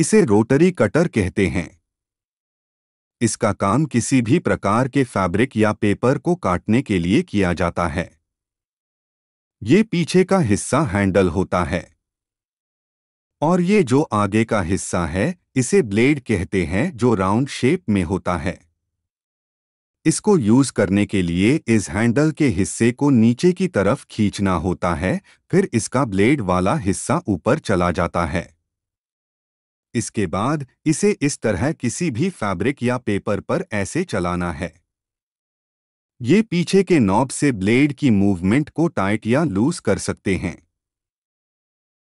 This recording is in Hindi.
इसे रोटरी कटर कहते हैं इसका काम किसी भी प्रकार के फैब्रिक या पेपर को काटने के लिए किया जाता है ये पीछे का हिस्सा हैंडल होता है और ये जो आगे का हिस्सा है इसे ब्लेड कहते हैं जो राउंड शेप में होता है इसको यूज करने के लिए इस हैंडल के हिस्से को नीचे की तरफ खींचना होता है फिर इसका ब्लेड वाला हिस्सा ऊपर चला जाता है इसके बाद इसे इस तरह किसी भी फैब्रिक या पेपर पर ऐसे चलाना है ये पीछे के नॉब से ब्लेड की मूवमेंट को टाइट या लूज कर सकते हैं